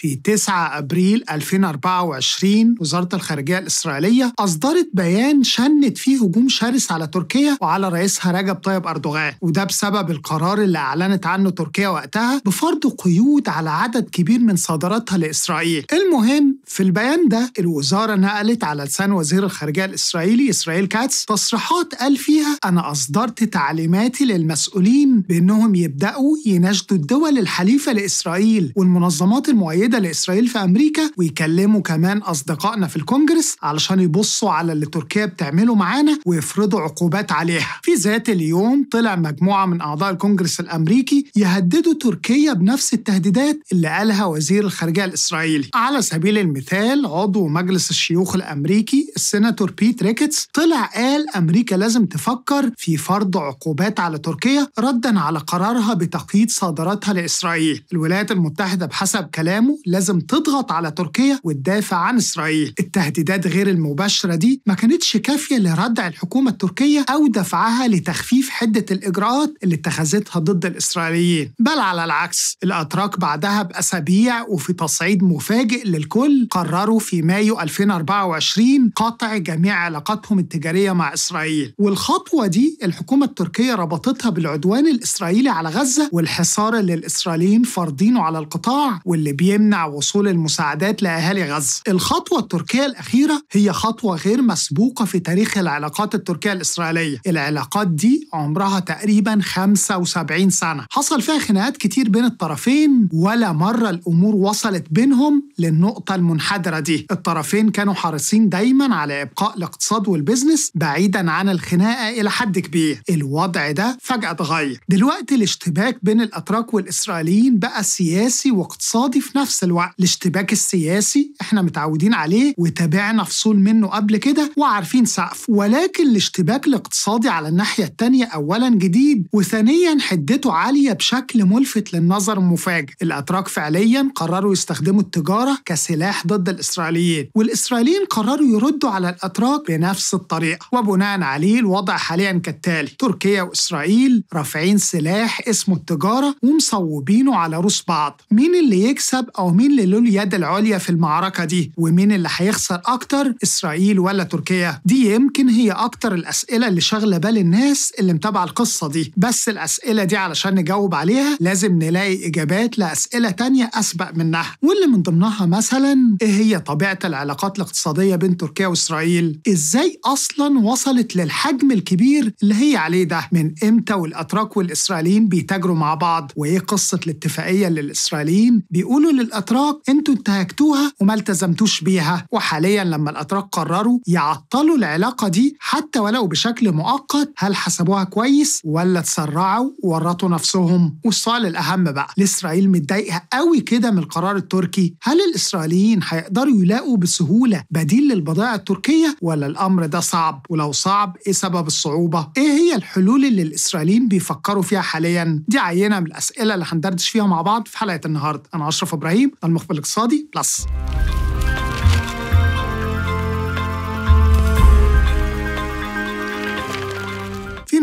في 9 أبريل 2024 وزارة الخارجية الإسرائيلية أصدرت بيان شنت فيه هجوم شرس على تركيا وعلى رئيسها رجب طيب أردوغان وده بسبب القرار اللي أعلنت عنه تركيا وقتها بفرض قيود على عدد كبير من صادراتها لإسرائيل المهم في البيان ده الوزارة نقلت على لسان وزير الخارجية الإسرائيلي إسرائيل كاتس تصريحات قال فيها أنا أصدرت تعليماتي للمسؤولين بأنهم يبدأوا يناشدوا الدول الحليفة لإسرائيل والمنظمات المؤيدة مؤيده لاسرائيل في امريكا ويكلموا كمان اصدقائنا في الكونجرس علشان يبصوا على اللي تركيا بتعمله معانا ويفرضوا عقوبات عليها في ذات اليوم طلع مجموعه من اعضاء الكونجرس الامريكي يهددوا تركيا بنفس التهديدات اللي قالها وزير الخارجيه الاسرائيلي على سبيل المثال عضو مجلس الشيوخ الامريكي السيناتور بيت ريكتس طلع قال امريكا لازم تفكر في فرض عقوبات على تركيا ردا على قرارها بتقييد صادراتها لاسرائيل الولايات المتحده بحسب كلامه لازم تضغط على تركيا وتدافع عن إسرائيل التهديدات غير المباشرة دي ما كانتش كافية لردع الحكومة التركية أو دفعها لتخفيف حدة الإجراءات اللي اتخذتها ضد الإسرائيليين بل على العكس الأتراك بعدها بأسابيع وفي تصعيد مفاجئ للكل قرروا في مايو 2024 قطع جميع علاقاتهم التجارية مع إسرائيل والخطوة دي الحكومة التركية ربطتها بالعدوان الإسرائيلي على غزة والحصار اللي الإسرائيليين فارضينه على القطاع واللي بيم تمنع وصول المساعدات لأهالي غزة الخطوة التركية الأخيرة هي خطوة غير مسبوقة في تاريخ العلاقات التركية الإسرائيلية العلاقات دي عمرها تقريبا 75 سنة حصل فيها خناقات كتير بين الطرفين ولا مرة الأمور وصلت بينهم للنقطة المنحدرة دي الطرفين كانوا حريصين دايما على إبقاء الاقتصاد والبزنس بعيدا عن الخناقة إلى حد كبير الوضع ده فجأة اتغير دلوقتي الاشتباك بين الأتراك والإسرائيليين بقى سياسي واقتصادي في نفس نفس الوقت الاشتباك السياسي احنا متعودين عليه وتابعنا فصول منه قبل كده وعارفين سقف ولكن الاشتباك الاقتصادي على الناحية التانية أولا جديد وثانيا حدته عالية بشكل ملفت للنظر مفاجئ الأتراك فعليا قرروا يستخدموا التجارة كسلاح ضد الإسرائيليين والإسرائيليين قرروا يردوا على الأتراك بنفس الطريقة وبناء عليه الوضع حاليا كالتالي تركيا وإسرائيل رافعين سلاح اسمه التجارة ومصوبينه على رؤوس بعض مين اللي يكسب أو ومين اللي له اليد العليا في المعركة دي ومين اللي هيخسر أكتر إسرائيل ولا تركيا دي يمكن هي أكتر الأسئلة اللي شاغلة بال الناس اللي متابعة القصة دي بس الأسئلة دي علشان نجاوب عليها لازم نلاقي إجابات لأسئلة تانية أسبق منها واللي من ضمنها مثلا إيه هي طبيعة العلاقات الاقتصادية بين تركيا وإسرائيل إزاي أصلا وصلت للحجم الكبير اللي هي عليه ده من إمتى والأتراك والإسرائيليين بيتاجروا مع بعض وإيه قصة الاتفاقية اللي الإسرائيليين بيقولوا لل الأتراك أنتوا انتهكتوها وما التزمتوش بيها وحاليا لما الأتراك قرروا يعطلوا العلاقة دي حتى ولو بشكل مؤقت هل حسبوها كويس ولا تسرعوا وورطوا نفسهم والسؤال الأهم بقى لاسرائيل متضايقة قوي كده من القرار التركي هل الإسرائيليين هيقدروا يلاقوا بسهولة بديل للبضائع التركية ولا الأمر ده صعب ولو صعب إيه سبب الصعوبة إيه هي الحلول اللي الإسرائيليين بيفكروا فيها حاليا دي عينة من الأسئلة اللي هندردش فيها مع بعض في حلقة النهاردة أنا أشرف إبراهيم ابراهيم المخبر الاقتصادي بلس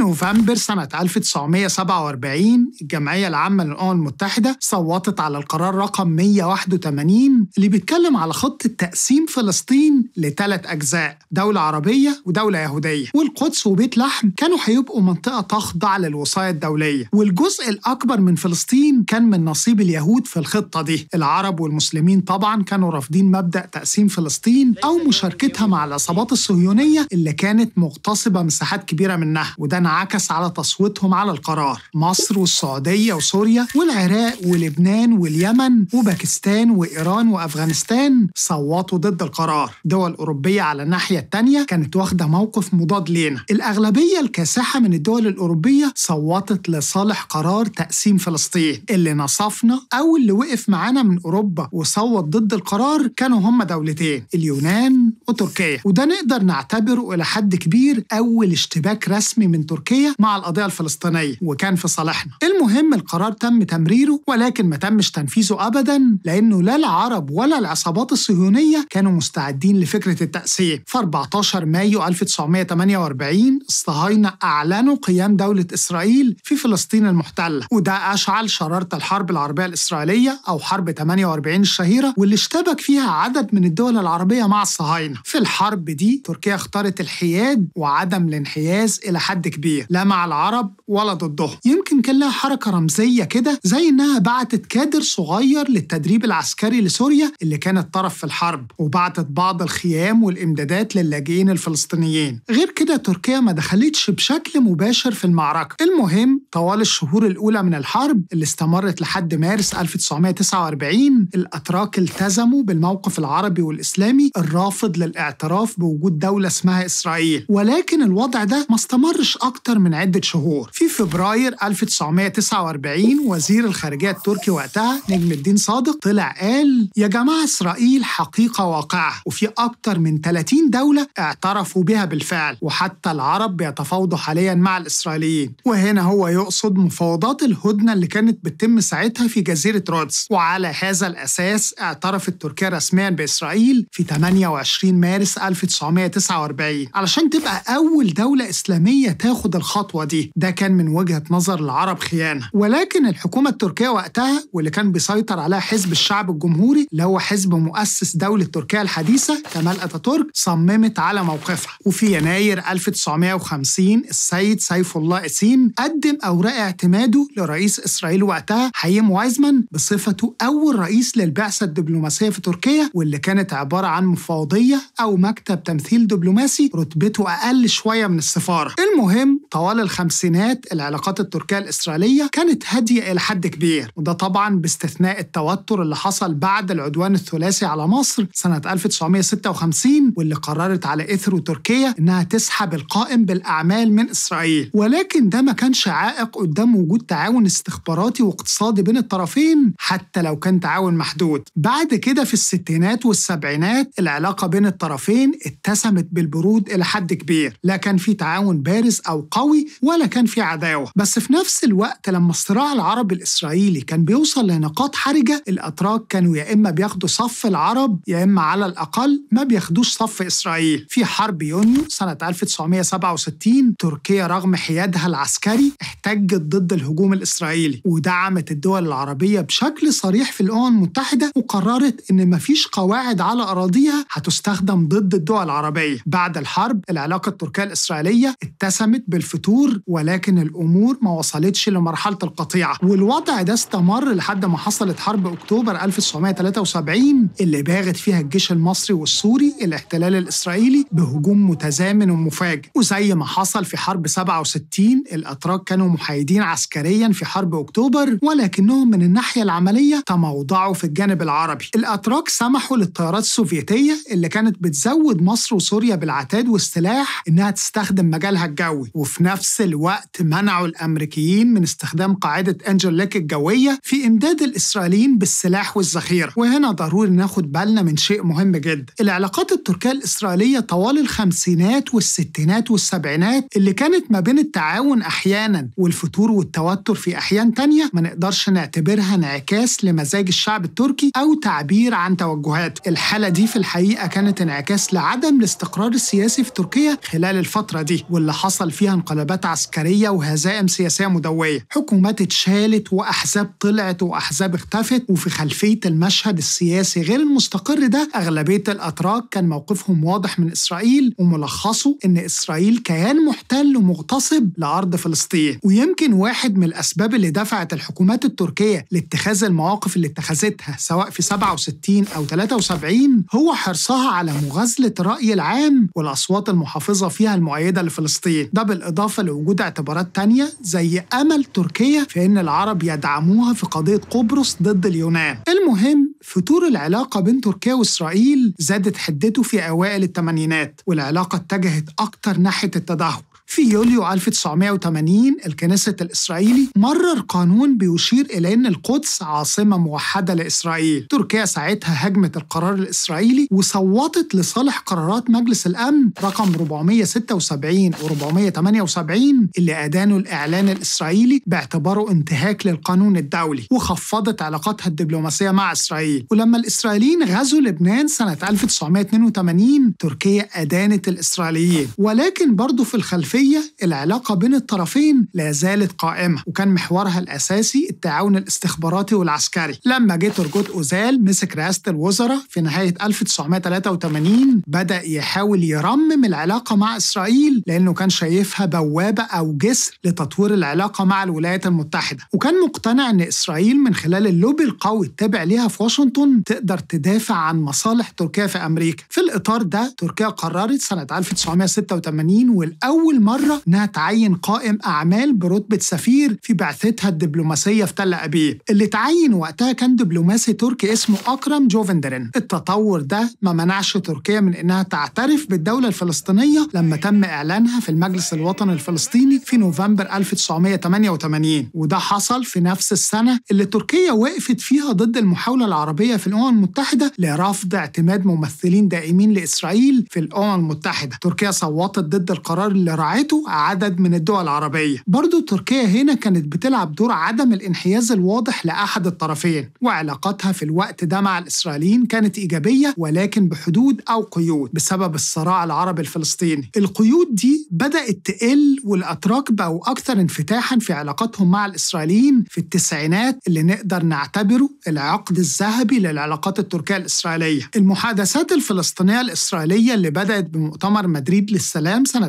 نوفمبر سنة 1947 الجمعية العامة للأمم المتحدة صوتت على القرار رقم 181 اللي بيتكلم على خطة تقسيم فلسطين لثلاث أجزاء دولة عربية ودولة يهودية والقدس وبيت لحم كانوا هيبقوا منطقة تخضع للوصاية الدولية والجزء الأكبر من فلسطين كان من نصيب اليهود في الخطة دي العرب والمسلمين طبعا كانوا رافضين مبدأ تقسيم فلسطين أو مشاركتها مع العصابات الصهيونية اللي كانت مغتصبة مساحات كبيرة منها وده نعم انعكس على تصويتهم على القرار مصر والسعودية وسوريا والعراق ولبنان واليمن وباكستان وإيران وأفغانستان صوتوا ضد القرار دول أوروبية على الناحية التانية كانت واخدة موقف مضاد لينا الأغلبية الكاسحة من الدول الأوروبية صوتت لصالح قرار تقسيم فلسطين اللي نصفنا أو اللي وقف معانا من أوروبا وصوت ضد القرار كانوا هما دولتين اليونان وتركيا وده نقدر نعتبره إلى حد كبير أول اشتباك رسمي من تركيا التركية مع القضية الفلسطينية وكان في صالحنا المهم القرار تم تمريره ولكن ما تمش تنفيذه أبدا لأنه لا العرب ولا العصابات الصهيونية كانوا مستعدين لفكرة التقسيم في 14 مايو 1948 الصهاينة أعلنوا قيام دولة إسرائيل في فلسطين المحتلة وده أشعل شرارة الحرب العربية الإسرائيلية أو حرب 48 الشهيرة واللي اشتبك فيها عدد من الدول العربية مع الصهاينة في الحرب دي تركيا اختارت الحياد وعدم الانحياز إلى حد كبير الدولية لا مع العرب ولا ضدهم يمكن كان لها حركة رمزية كده زي إنها بعتت كادر صغير للتدريب العسكري لسوريا اللي كانت طرف في الحرب وبعتت بعض الخيام والإمدادات للاجئين الفلسطينيين غير كده تركيا ما دخلتش بشكل مباشر في المعركة المهم طوال الشهور الأولى من الحرب اللي استمرت لحد مارس 1949 الأتراك التزموا بالموقف العربي والإسلامي الرافض للاعتراف بوجود دولة اسمها إسرائيل ولكن الوضع ده ما استمرش أكتر أكثر من عدة شهور في فبراير 1949 وزير الخارجية التركي وقتها نجم الدين صادق طلع قال يا جماعة إسرائيل حقيقة واقعة وفي أكثر من 30 دولة اعترفوا بها بالفعل وحتى العرب بيتفاوضوا حاليا مع الإسرائيليين وهنا هو يقصد مفاوضات الهدنة اللي كانت بتتم ساعتها في جزيرة رودس وعلى هذا الأساس اعترفت تركيا رسميا بإسرائيل في 28 مارس 1949 علشان تبقى أول دولة إسلامية تاخد الخطوة دي ده كان من وجهة نظر العرب خيانة ولكن الحكومة التركية وقتها واللي كان بيسيطر عليها حزب الشعب الجمهوري اللي هو حزب مؤسس دولة تركيا الحديثة كمال أتاتورك صممت على موقفها وفي يناير 1950 السيد سيف الله اسيم قدم أوراق اعتماده لرئيس إسرائيل وقتها حييم وايزمان بصفته أول رئيس للبعثة الدبلوماسية في تركيا واللي كانت عبارة عن مفوضية أو مكتب تمثيل دبلوماسي رتبته أقل شوية من السفارة المهم طوال الخمسينات العلاقات التركية الإسرائيلية كانت هادية إلى حد كبير وده طبعا باستثناء التوتر اللي حصل بعد العدوان الثلاثي على مصر سنة 1956 واللي قررت على إثره تركيا إنها تسحب القائم بالأعمال من إسرائيل ولكن ده ما كانش عائق قدام وجود تعاون استخباراتي واقتصادي بين الطرفين حتى لو كان تعاون محدود بعد كده في الستينات والسبعينات العلاقة بين الطرفين اتسمت بالبرود إلى حد كبير لا كان في تعاون بارز أو قوي ولا كان في عداوه بس في نفس الوقت لما الصراع العربي الاسرائيلي كان بيوصل لنقاط حرجه الاتراك كانوا يا اما بياخدوا صف العرب يا اما على الاقل ما بياخدوش صف اسرائيل في حرب يونيو سنه 1967 تركيا رغم حيادها العسكري احتجت ضد الهجوم الاسرائيلي ودعمت الدول العربيه بشكل صريح في الامم المتحده وقررت ان مفيش قواعد على اراضيها هتستخدم ضد الدول العربيه بعد الحرب العلاقه التركيه الاسرائيليه اتسمت ب الفتور ولكن الأمور ما وصلتش لمرحلة القطيعة والوضع ده استمر لحد ما حصلت حرب أكتوبر 1973 اللي باغت فيها الجيش المصري والسوري الاحتلال الإسرائيلي بهجوم متزامن ومفاجئ وزي ما حصل في حرب 67 الأتراك كانوا محايدين عسكريا في حرب أكتوبر ولكنهم من الناحية العملية تموضعوا في الجانب العربي الأتراك سمحوا للطيارات السوفيتية اللي كانت بتزود مصر وسوريا بالعتاد والسلاح إنها تستخدم مجالها الجوي وفي نفس الوقت منعوا الأمريكيين من استخدام قاعدة أنجل الجوية في إمداد الإسرائيليين بالسلاح والذخيرة وهنا ضروري ناخد بالنا من شيء مهم جدا العلاقات التركية الإسرائيلية طوال الخمسينات والستينات والسبعينات اللي كانت ما بين التعاون أحيانا والفتور والتوتر في أحيان تانية ما نقدرش نعتبرها انعكاس لمزاج الشعب التركي أو تعبير عن توجهات الحالة دي في الحقيقة كانت انعكاس لعدم الاستقرار السياسي في تركيا خلال الفترة دي واللي حصل فيها انقلابات عسكرية وهزائم سياسية مدوية حكومات اتشالت وأحزاب طلعت وأحزاب اختفت وفي خلفية المشهد السياسي غير المستقر ده أغلبية الأتراك كان موقفهم واضح من إسرائيل وملخصه إن إسرائيل كيان محتل ومغتصب لأرض فلسطين ويمكن واحد من الأسباب اللي دفعت الحكومات التركية لاتخاذ المواقف اللي اتخذتها سواء في 67 أو 73 هو حرصها على مغازلة الرأي العام والأصوات المحافظة فيها المؤيدة لفلسطين ده بالإضافة لوجود اعتبارات تانية زي أمل تركيا في أن العرب يدعموها في قضية قبرص ضد اليونان المهم فتور العلاقة بين تركيا وإسرائيل زادت حدته في أوائل الثمانينات والعلاقة اتجهت أكتر ناحية التدهور في يوليو 1980 الكنيسة الإسرائيلي مرر قانون بيشير إلى أن القدس عاصمة موحدة لإسرائيل تركيا ساعتها هاجمت القرار الإسرائيلي وصوتت لصالح قرارات مجلس الأمن رقم 476 و 478 اللي أدانوا الإعلان الإسرائيلي باعتباره انتهاك للقانون الدولي وخفضت علاقاتها الدبلوماسية مع إسرائيل ولما الإسرائيليين غزوا لبنان سنة 1982 تركيا أدانت الإسرائيليين ولكن برضه في الخلفية الخلفية العلاقة بين الطرفين لا زالت قائمة وكان محورها الأساسي التعاون الاستخباراتي والعسكري لما جه ترجوت أوزال مسك رئاسة الوزراء في نهاية 1983 بدأ يحاول يرمم العلاقة مع إسرائيل لأنه كان شايفها بوابة أو جسر لتطوير العلاقة مع الولايات المتحدة وكان مقتنع أن إسرائيل من خلال اللوبي القوي التابع ليها في واشنطن تقدر تدافع عن مصالح تركيا في أمريكا في الإطار ده تركيا قررت سنة 1986 والأول مرة إنها تعين قائم أعمال برتبة سفير في بعثتها الدبلوماسية في تل أبيب اللي تعين وقتها كان دبلوماسي تركي اسمه أكرم جوفندرين التطور ده ما منعش تركيا من إنها تعترف بالدولة الفلسطينية لما تم إعلانها في المجلس الوطني الفلسطيني في نوفمبر 1988 وده حصل في نفس السنة اللي تركيا وقفت فيها ضد المحاولة العربية في الأمم المتحدة لرفض اعتماد ممثلين دائمين لإسرائيل في الأمم المتحدة تركيا صوتت ضد القرار اللي رعاه بتاعته عدد من الدول العربية برضو تركيا هنا كانت بتلعب دور عدم الانحياز الواضح لأحد الطرفين وعلاقتها في الوقت ده مع الإسرائيليين كانت إيجابية ولكن بحدود أو قيود بسبب الصراع العربي الفلسطيني القيود دي بدأت تقل والأتراك بقوا أكثر انفتاحا في علاقاتهم مع الإسرائيليين في التسعينات اللي نقدر نعتبره العقد الذهبي للعلاقات التركية الإسرائيلية المحادثات الفلسطينية الإسرائيلية اللي بدأت بمؤتمر مدريد للسلام سنة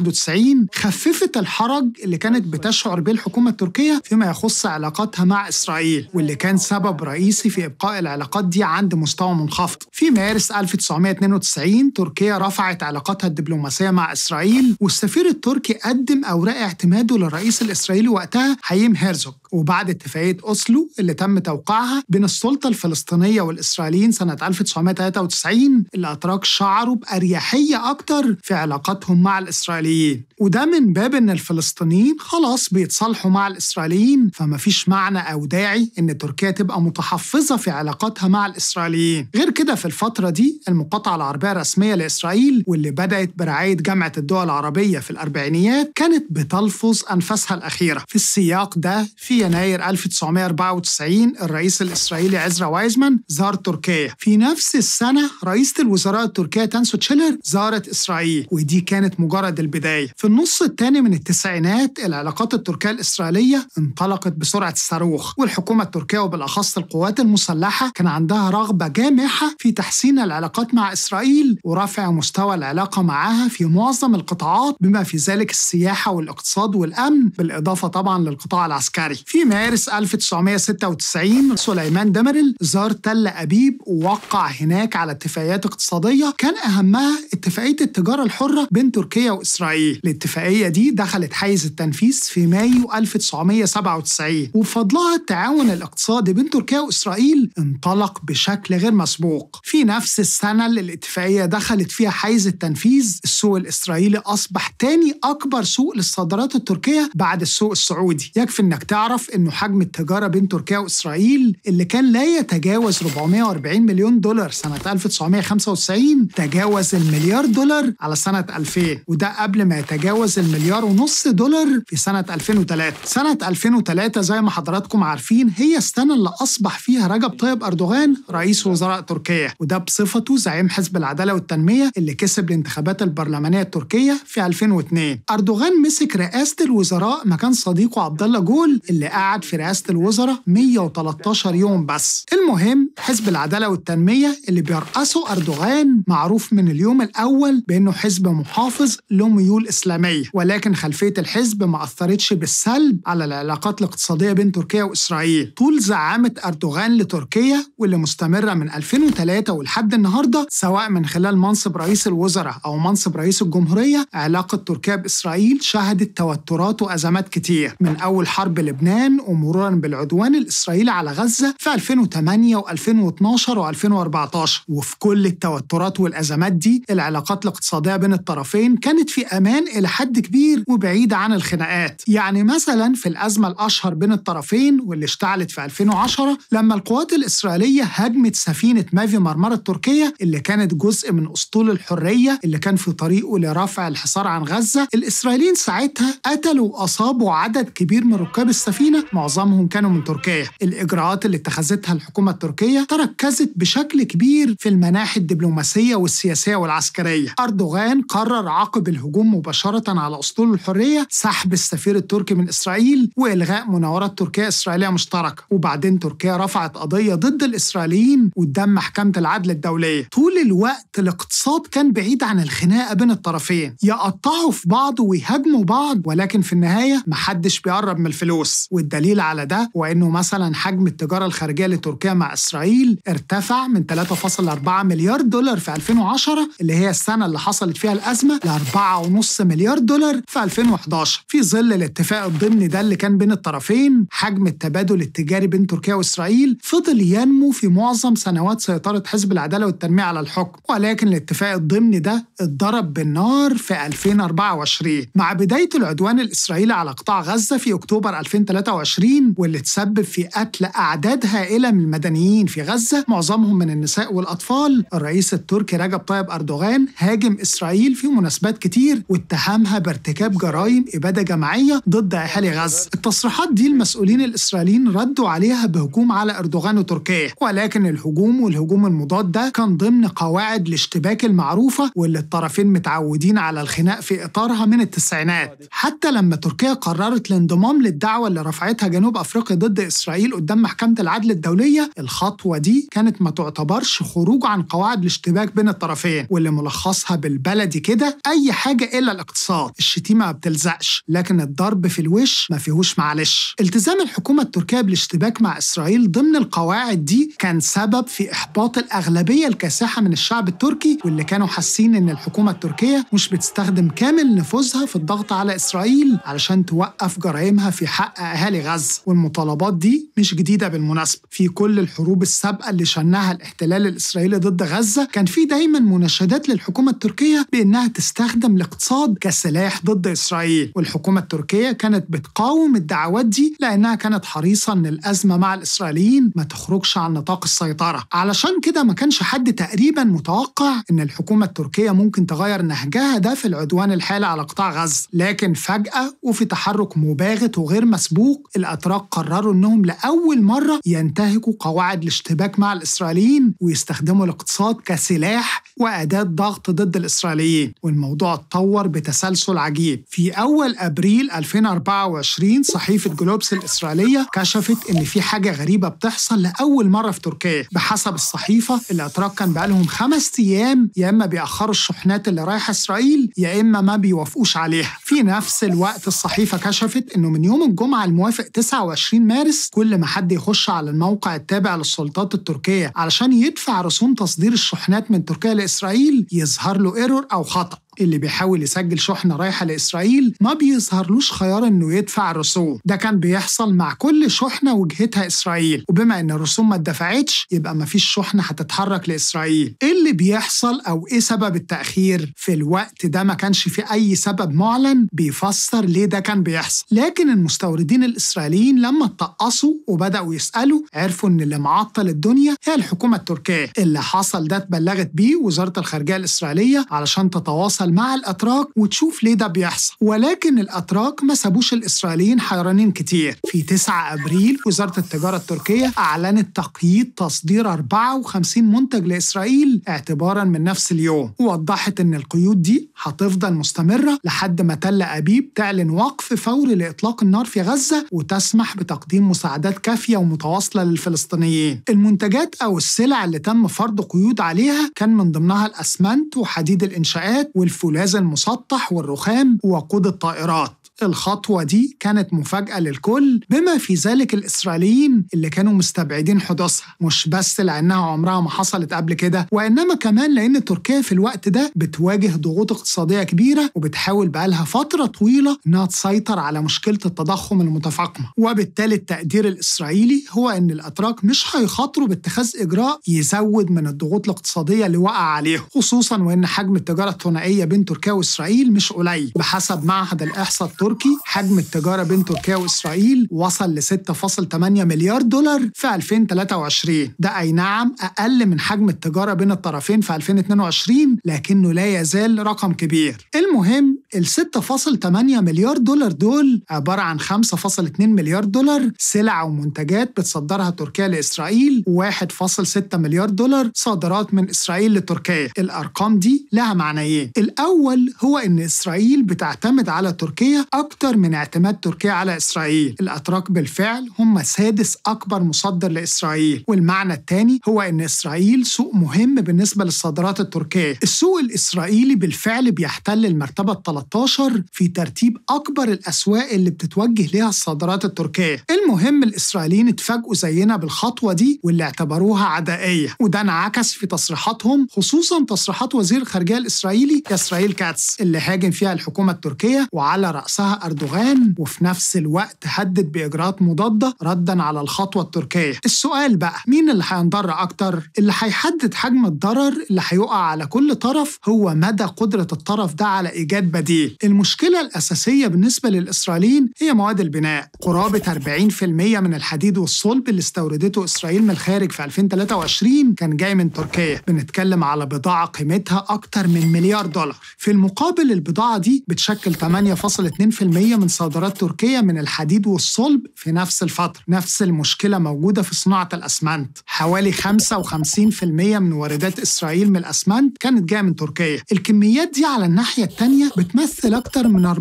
1991 خففت الحرج اللي كانت بتشعر به الحكومة التركية فيما يخص علاقاتها مع إسرائيل واللي كان سبب رئيسي في إبقاء العلاقات دي عند مستوى منخفض في مارس 1992 تركيا رفعت علاقاتها الدبلوماسية مع إسرائيل والسفير التركي قدم أوراق اعتماده للرئيس الإسرائيلي وقتها حييم هيرزوك وبعد اتفاقية أوسلو اللي تم توقيعها بين السلطة الفلسطينية والإسرائيليين سنة 1993 الأتراك شعروا بأريحية أكتر في علاقاتهم مع الإسرائيليين وده من باب إن الفلسطينيين خلاص بيتصالحوا مع الإسرائيليين فمفيش معنى أو داعي إن تركيا تبقى متحفظة في علاقاتها مع الإسرائيليين غير كده في الفترة دي المقاطعة العربية الرسمية لإسرائيل واللي بدأت برعاية جامعة الدول العربية في الأربعينيات كانت بتلفظ أنفاسها الأخيرة في السياق ده في في يناير 1994 الرئيس الإسرائيلي عزرا وايزمان زار تركيا في نفس السنة رئيسة الوزراء التركية تانسو تشيلر زارت إسرائيل ودي كانت مجرد البداية في النص الثاني من التسعينات العلاقات التركية الإسرائيلية انطلقت بسرعة الصاروخ والحكومة التركية وبالأخص القوات المسلحة كان عندها رغبة جامحة في تحسين العلاقات مع إسرائيل ورفع مستوى العلاقة معها في معظم القطاعات بما في ذلك السياحة والاقتصاد والأمن بالإضافة طبعا للقطاع العسكري في مارس 1996 سليمان دمرل زار تل أبيب ووقع هناك على اتفاقيات اقتصادية كان أهمها اتفاقية التجارة الحرة بين تركيا وإسرائيل الاتفاقية دي دخلت حيز التنفيذ في مايو 1997 وبفضلها التعاون الاقتصادي بين تركيا وإسرائيل انطلق بشكل غير مسبوق في نفس السنة اللي الاتفاقية دخلت فيها حيز التنفيذ السوق الإسرائيلي أصبح تاني أكبر سوق للصادرات التركية بعد السوق السعودي يكفي إنك تعرف يعرف انه حجم التجاره بين تركيا واسرائيل اللي كان لا يتجاوز 440 مليون دولار سنه 1995 تجاوز المليار دولار على سنه 2000 وده قبل ما يتجاوز المليار ونص دولار في سنه 2003 سنه 2003 زي ما حضراتكم عارفين هي السنه اللي اصبح فيها رجب طيب اردوغان رئيس وزراء تركيا وده بصفته زعيم حزب العداله والتنميه اللي كسب الانتخابات البرلمانيه التركيه في 2002 اردوغان مسك رئاسه الوزراء مكان صديقه عبد الله جول اللي اللي قعد في رئاسة الوزراء 113 يوم بس المهم حزب العدالة والتنمية اللي بيرأسه أردوغان معروف من اليوم الأول بأنه حزب محافظ له ميول إسلامية ولكن خلفية الحزب ما أثرتش بالسلب على العلاقات الاقتصادية بين تركيا وإسرائيل طول زعامة أردوغان لتركيا واللي مستمرة من 2003 ولحد النهاردة سواء من خلال منصب رئيس الوزراء أو منصب رئيس الجمهورية علاقة تركيا بإسرائيل شهدت توترات وأزمات كتير من أول حرب لبنان لبنان ومرورا بالعدوان الإسرائيلي على غزة في 2008 و2012 و2014 وفي كل التوترات والأزمات دي العلاقات الاقتصادية بين الطرفين كانت في أمان إلى حد كبير وبعيدة عن الخناقات يعني مثلا في الأزمة الأشهر بين الطرفين واللي اشتعلت في 2010 لما القوات الإسرائيلية هاجمت سفينة مافي مرمرة التركية اللي كانت جزء من أسطول الحرية اللي كان في طريقه لرفع الحصار عن غزة الإسرائيليين ساعتها قتلوا وأصابوا عدد كبير من ركاب السفينة سفينة معظمهم كانوا من تركيا الإجراءات اللي اتخذتها الحكومة التركية تركزت بشكل كبير في المناحي الدبلوماسية والسياسية والعسكرية أردوغان قرر عقب الهجوم مباشرة على أسطول الحرية سحب السفير التركي من إسرائيل وإلغاء مناورات تركيا إسرائيلية مشتركة وبعدين تركيا رفعت قضية ضد الإسرائيليين قدام محكمة العدل الدولية طول الوقت الاقتصاد كان بعيد عن الخناقة بين الطرفين يقطعوا في بعض ويهاجموا بعض ولكن في النهاية محدش بيقرب من الفلوس والدليل على ده هو انه مثلا حجم التجاره الخارجيه لتركيا مع اسرائيل ارتفع من 3.4 مليار دولار في 2010 اللي هي السنه اللي حصلت فيها الازمه ل 4.5 مليار دولار في 2011 في ظل الاتفاق الضمني ده اللي كان بين الطرفين حجم التبادل التجاري بين تركيا واسرائيل فضل ينمو في معظم سنوات سيطره حزب العداله والتنميه على الحكم ولكن الاتفاق الضمني ده اتضرب بالنار في 2024 مع بدايه العدوان الاسرائيلي على قطاع غزه في اكتوبر 2023 23 واللي تسبب في قتل أعداد هائلة من المدنيين في غزة معظمهم من النساء والأطفال الرئيس التركي رجب طيب أردوغان هاجم إسرائيل في مناسبات كتير واتهمها بارتكاب جرائم إبادة جماعية ضد أهالي غزة التصريحات دي المسؤولين الإسرائيليين ردوا عليها بهجوم على أردوغان وتركيا ولكن الهجوم والهجوم المضاد ده كان ضمن قواعد الاشتباك المعروفة واللي الطرفين متعودين على الخناق في إطارها من التسعينات حتى لما تركيا قررت الانضمام للدعوة اللي رفعتها جنوب افريقيا ضد اسرائيل قدام محكمه العدل الدوليه الخطوه دي كانت ما تعتبرش خروج عن قواعد الاشتباك بين الطرفين واللي ملخصها بالبلدي كده اي حاجه الا الاقتصاد الشتيمه ما بتلزقش لكن الضرب في الوش ما فيهوش معلش التزام الحكومه التركيه بالاشتباك مع اسرائيل ضمن القواعد دي كان سبب في احباط الاغلبيه الكاسحه من الشعب التركي واللي كانوا حاسين ان الحكومه التركيه مش بتستخدم كامل نفوذها في الضغط على اسرائيل علشان توقف جرائمها في حق أهالي غزة والمطالبات دي مش جديدة بالمناسبة في كل الحروب السابقة اللي شنها الاحتلال الإسرائيلي ضد غزة كان في دايما مناشدات للحكومة التركية بأنها تستخدم الاقتصاد كسلاح ضد إسرائيل والحكومة التركية كانت بتقاوم الدعوات دي لأنها كانت حريصة أن الأزمة مع الإسرائيليين ما تخرجش عن نطاق السيطرة علشان كده ما كانش حد تقريبا متوقع أن الحكومة التركية ممكن تغير نهجها ده في العدوان الحالي على قطاع غزة لكن فجأة وفي تحرك مباغت وغير مسبوق الحقوق الأتراك قرروا أنهم لأول مرة ينتهكوا قواعد الاشتباك مع الإسرائيليين ويستخدموا الاقتصاد كسلاح وأداة ضغط ضد الإسرائيليين والموضوع اتطور بتسلسل عجيب في أول أبريل 2024 صحيفة جلوبس الإسرائيلية كشفت أن في حاجة غريبة بتحصل لأول مرة في تركيا بحسب الصحيفة الأتراك كان بقالهم خمس أيام يا إما بيأخروا الشحنات اللي رايحة إسرائيل يا إما ما بيوافقوش عليها في نفس الوقت الصحيفة كشفت أنه من يوم الجمعة موافق 29 مارس كل ما حد يخش على الموقع التابع للسلطات التركية علشان يدفع رسوم تصدير الشحنات من تركيا لإسرائيل يظهر له ايرور أو خطأ اللي بيحاول يسجل شحنة رايحة لإسرائيل ما بيظهرلوش خيار إنه يدفع رسوم ده كان بيحصل مع كل شحنة وجهتها إسرائيل وبما إن الرسوم ما اتدفعتش يبقى ما فيش شحنة هتتحرك لإسرائيل إيه اللي بيحصل أو إيه سبب التأخير في الوقت ده ما كانش في أي سبب معلن بيفسر ليه ده كان بيحصل لكن المستوردين الإسرائيليين لما اتقصوا وبدأوا يسألوا عرفوا إن اللي معطل الدنيا هي الحكومة التركية اللي حصل ده اتبلغت بيه وزارة الخارجية الإسرائيلية علشان تتواصل بيحصل مع الأتراك وتشوف ليه ده بيحصل ولكن الأتراك ما سابوش الإسرائيليين حيرانين كتير في 9 أبريل وزارة التجارة التركية أعلنت تقييد تصدير 54 منتج لإسرائيل اعتبارا من نفس اليوم ووضحت إن القيود دي هتفضل مستمرة لحد ما تل أبيب تعلن وقف فوري لإطلاق النار في غزة وتسمح بتقديم مساعدات كافية ومتواصلة للفلسطينيين المنتجات أو السلع اللي تم فرض قيود عليها كان من ضمنها الأسمنت وحديد الإنشاءات والف الفولاذ المسطح والرخام وقود الطائرات الخطوة دي كانت مفاجأة للكل بما في ذلك الإسرائيليين اللي كانوا مستبعدين حدوثها مش بس لأنها عمرها ما حصلت قبل كده وإنما كمان لأن تركيا في الوقت ده بتواجه ضغوط اقتصادية كبيرة وبتحاول بقالها فترة طويلة إنها تسيطر على مشكلة التضخم المتفاقمة وبالتالي التقدير الإسرائيلي هو إن الأتراك مش هيخاطروا باتخاذ إجراء يزود من الضغوط الاقتصادية اللي وقع عليهم خصوصا وإن حجم التجارة الثنائية بين تركيا وإسرائيل مش قليل بحسب معهد الإحصاء التركي حجم التجارة بين تركيا وإسرائيل وصل ل 6.8 مليار دولار في 2023 ده أي نعم أقل من حجم التجارة بين الطرفين في 2022 لكنه لا يزال رقم كبير المهم ال 6.8 مليار دولار دول عبارة عن 5.2 مليار دولار سلع ومنتجات بتصدرها تركيا لإسرائيل و1.6 مليار دولار صادرات من إسرائيل لتركيا الأرقام دي لها معنيين الأول هو إن إسرائيل بتعتمد على تركيا أكتر من اعتماد تركيا على إسرائيل الأتراك بالفعل هم سادس أكبر مصدر لإسرائيل والمعنى الثاني هو إن إسرائيل سوق مهم بالنسبة للصادرات التركية السوق الإسرائيلي بالفعل بيحتل المرتبة 13 في ترتيب أكبر الأسواق اللي بتتوجه ليها الصادرات التركية المهم الإسرائيليين اتفاجئوا زينا بالخطوة دي واللي اعتبروها عدائية وده انعكس في تصريحاتهم خصوصا تصريحات وزير الخارجية الإسرائيلي يسرائيل كاتس اللي هاجم فيها الحكومة التركية وعلى رأسها وقتها أردوغان وفي نفس الوقت هدد بإجراءات مضادة ردا على الخطوة التركية السؤال بقى مين اللي هينضر أكتر؟ اللي هيحدد حجم الضرر اللي هيقع على كل طرف هو مدى قدرة الطرف ده على إيجاد بديل المشكلة الأساسية بالنسبة للإسرائيليين هي مواد البناء قرابة 40% من الحديد والصلب اللي استوردته إسرائيل من الخارج في 2023 كان جاي من تركيا بنتكلم على بضاعة قيمتها أكتر من مليار دولار في المقابل البضاعة دي بتشكل 8.2% من صادرات تركيا من الحديد والصلب في نفس الفترة نفس المشكلة موجودة في صناعة الأسمنت حوالي 55% من واردات إسرائيل من الأسمنت كانت جاية من تركيا الكميات دي على الناحية التانية بتمثل أكتر من 14%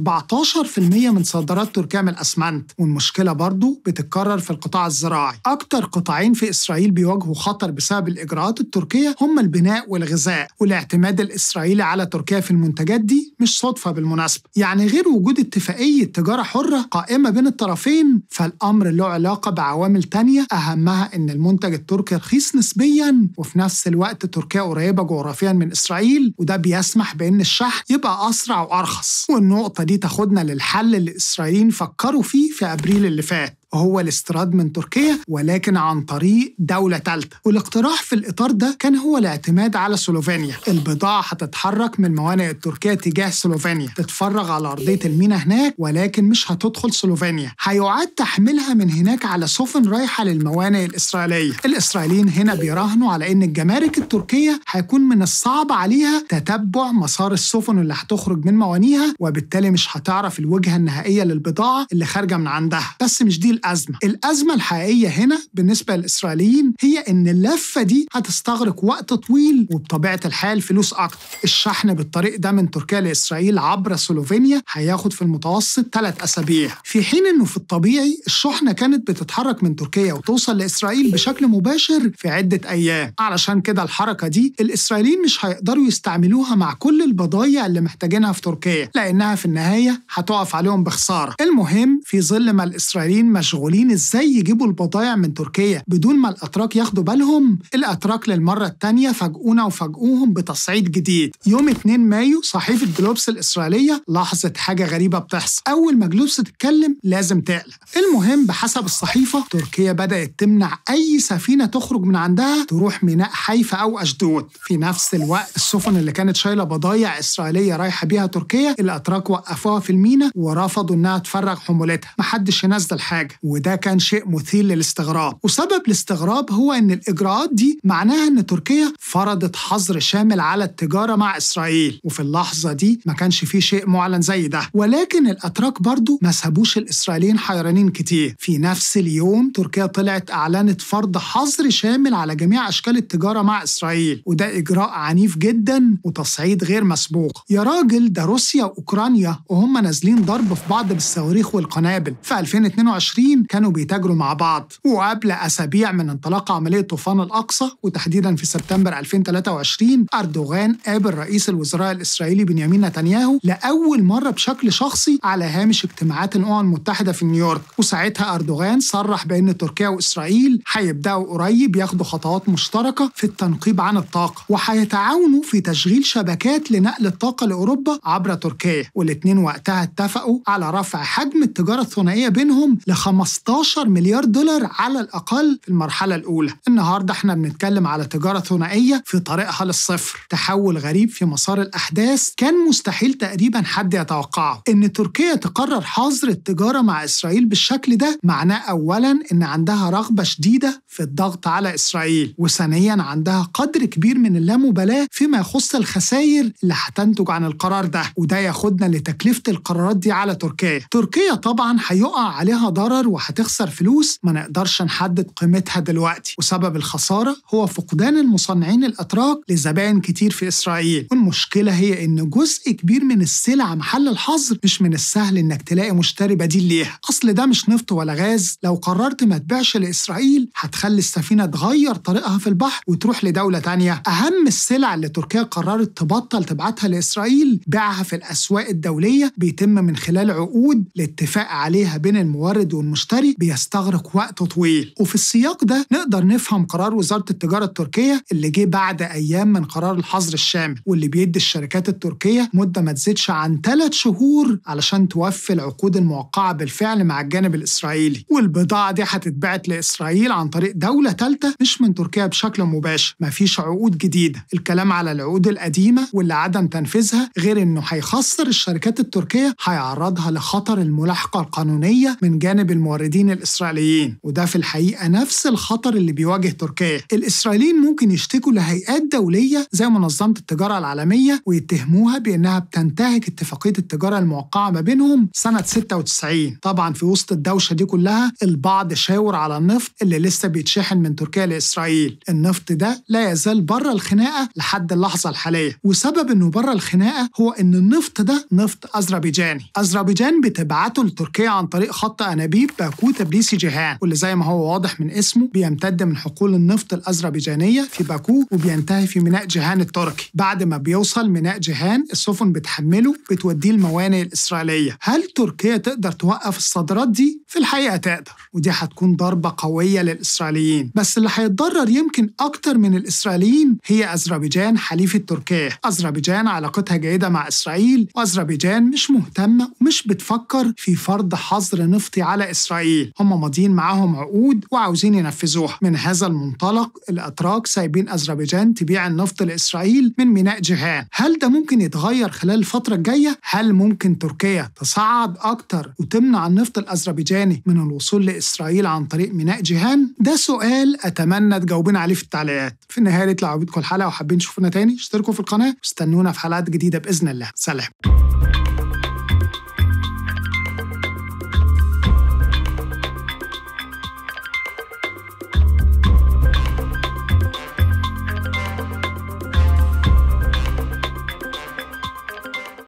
من صادرات تركيا من الأسمنت والمشكلة برضو بتتكرر في القطاع الزراعي أكتر قطاعين في إسرائيل بيواجهوا خطر بسبب الإجراءات التركية هم البناء والغذاء والاعتماد الإسرائيلي على تركيا في المنتجات دي مش صدفة بالمناسبة يعني غير وجود اتفاق اتفاقية تجارة حرة قائمة بين الطرفين فالأمر له علاقة بعوامل تانية أهمها إن المنتج التركي رخيص نسبيا وفي نفس الوقت تركيا قريبة جغرافيا من إسرائيل وده بيسمح بإن الشحن يبقى أسرع وأرخص والنقطة دي تاخدنا للحل اللي الإسرائيليين فكروا فيه في أبريل اللي فات هو الاستيراد من تركيا ولكن عن طريق دولة ثالثة والاقتراح في الإطار ده كان هو الاعتماد على سلوفينيا البضاعة هتتحرك من موانئ التركية تجاه سلوفينيا تتفرغ على أرضية المينا هناك ولكن مش هتدخل سلوفينيا هيعاد تحميلها من هناك على سفن رايحة للموانئ الإسرائيلية الإسرائيليين هنا بيراهنوا على إن الجمارك التركية هيكون من الصعب عليها تتبع مسار السفن اللي هتخرج من موانيها وبالتالي مش هتعرف الوجهة النهائية للبضاعة اللي خارجة من عندها بس مش دي الأزمة الأزمة الحقيقية هنا بالنسبة للإسرائيليين هي إن اللفة دي هتستغرق وقت طويل وبطبيعة الحال فلوس أكتر الشحن بالطريق ده من تركيا لإسرائيل عبر سلوفينيا هياخد في المتوسط ثلاث أسابيع في حين إنه في الطبيعي الشحنة كانت بتتحرك من تركيا وتوصل لإسرائيل بشكل مباشر في عدة أيام علشان كده الحركة دي الإسرائيليين مش هيقدروا يستعملوها مع كل البضايع اللي محتاجينها في تركيا لأنها في النهاية هتقف عليهم بخسارة المهم في ظل ما الإسرائيليين مشغولين ازاي يجيبوا البضايع من تركيا بدون ما الاتراك ياخدوا بالهم الاتراك للمره الثانيه فاجئونا وفاجئوهم بتصعيد جديد يوم 2 مايو صحيفه جلوبس الاسرائيليه لاحظت حاجه غريبه بتحصل اول ما جلوبس تتكلم لازم تقلق المهم بحسب الصحيفه تركيا بدات تمنع اي سفينه تخرج من عندها تروح ميناء حيفا او اشدود في نفس الوقت السفن اللي كانت شايله بضايع اسرائيليه رايحه بيها تركيا الاتراك وقفوها في المينا ورفضوا انها تفرغ حمولتها محدش ينزل حاجه وده كان شيء مثير للاستغراب وسبب الاستغراب هو ان الاجراءات دي معناها ان تركيا فرضت حظر شامل على التجاره مع اسرائيل وفي اللحظه دي ما كانش في شيء معلن زي ده ولكن الاتراك برضو ما سابوش الاسرائيليين حيرانين كتير في نفس اليوم تركيا طلعت اعلنت فرض حظر شامل على جميع اشكال التجاره مع اسرائيل وده اجراء عنيف جدا وتصعيد غير مسبوق يا راجل ده روسيا واوكرانيا وهم نازلين ضرب في بعض بالصواريخ والقنابل في 2022 المسؤولين كانوا بيتاجروا مع بعض وقبل أسابيع من انطلاق عملية طوفان الأقصى وتحديدا في سبتمبر 2023 أردوغان قابل رئيس الوزراء الإسرائيلي بنيامين نتنياهو لأول مرة بشكل شخصي على هامش اجتماعات الأمم المتحدة في نيويورك وساعتها أردوغان صرح بأن تركيا وإسرائيل هيبدأوا قريب ياخدوا خطوات مشتركة في التنقيب عن الطاقة وهيتعاونوا في تشغيل شبكات لنقل الطاقة لأوروبا عبر تركيا والاتنين وقتها اتفقوا على رفع حجم التجارة الثنائية بينهم ل 15 مليار دولار على الأقل في المرحلة الأولى النهاردة احنا بنتكلم على تجارة ثنائية في طريقها للصفر تحول غريب في مسار الأحداث كان مستحيل تقريبا حد يتوقعه إن تركيا تقرر حظر التجارة مع إسرائيل بالشكل ده معناه أولا إن عندها رغبة شديدة في الضغط على إسرائيل وثانيا عندها قدر كبير من اللامبالاة فيما يخص الخسائر اللي هتنتج عن القرار ده وده ياخدنا لتكلفة القرارات دي على تركيا تركيا طبعا هيقع عليها ضرر هتخسر وهتخسر فلوس ما نقدرش نحدد قيمتها دلوقتي وسبب الخسارة هو فقدان المصنعين الأتراك لزبائن كتير في إسرائيل والمشكلة هي إن جزء كبير من السلع محل الحظر مش من السهل إنك تلاقي مشتري بديل ليها أصل ده مش نفط ولا غاز لو قررت ما تبيعش لإسرائيل هتخلي السفينة تغير طريقها في البحر وتروح لدولة تانية أهم السلع اللي تركيا قررت تبطل تبعتها لإسرائيل بيعها في الأسواق الدولية بيتم من خلال عقود لاتفاق عليها بين المورد والمشتري المشتري بيستغرق وقت طويل وفي السياق ده نقدر نفهم قرار وزارة التجارة التركية اللي جه بعد أيام من قرار الحظر الشامل واللي بيدي الشركات التركية مدة ما تزيدش عن ثلاث شهور علشان توفي العقود الموقعة بالفعل مع الجانب الإسرائيلي والبضاعة دي هتتبعت لإسرائيل عن طريق دولة ثالثة مش من تركيا بشكل مباشر مفيش عقود جديدة الكلام على العقود القديمة واللي عدم تنفيذها غير إنه هيخسر الشركات التركية هيعرضها لخطر الملاحقة القانونية من جانب الم الموردين الإسرائيليين وده في الحقيقة نفس الخطر اللي بيواجه تركيا الإسرائيليين ممكن يشتكوا لهيئات دولية زي منظمة التجارة العالمية ويتهموها بأنها بتنتهك اتفاقية التجارة الموقعة ما بينهم سنة 96 طبعا في وسط الدوشة دي كلها البعض شاور على النفط اللي لسه بيتشحن من تركيا لإسرائيل النفط ده لا يزال بره الخناقة لحد اللحظة الحالية وسبب إنه بره الخناقة هو إن النفط ده نفط أذربيجاني أذربيجان بتبعته لتركيا عن طريق خط أنابيب باكو تبليسي جيهان واللي زي ما هو واضح من اسمه بيمتد من حقول النفط الأذربيجانية في باكو وبينتهي في ميناء جيهان التركي بعد ما بيوصل ميناء جيهان السفن بتحمله بتوديه الموانئ الإسرائيلية هل تركيا تقدر توقف الصادرات دي؟ في الحقيقة تقدر ودي هتكون ضربة قوية للإسرائيليين بس اللي هيتضرر يمكن أكتر من الإسرائيليين هي أذربيجان حليفة تركيا أذربيجان علاقتها جيدة مع إسرائيل وأذربيجان مش مهتمة ومش بتفكر في فرض حظر نفطي على إسرائيل هم ماضيين معاهم عقود وعاوزين ينفذوها من هذا المنطلق الأتراك سايبين أذربيجان تبيع النفط لإسرائيل من ميناء جيهان هل ده ممكن يتغير خلال الفترة الجاية؟ هل ممكن تركيا تصعد أكتر وتمنع النفط الأذربيجاني من الوصول لإسرائيل عن طريق ميناء جيهان؟ ده سؤال أتمنى تجاوبين عليه في التعليقات في النهاية لو عجبتكم الحلقة وحابين تشوفونا تاني اشتركوا في القناة واستنونا في حلقات جديدة بإذن الله سلام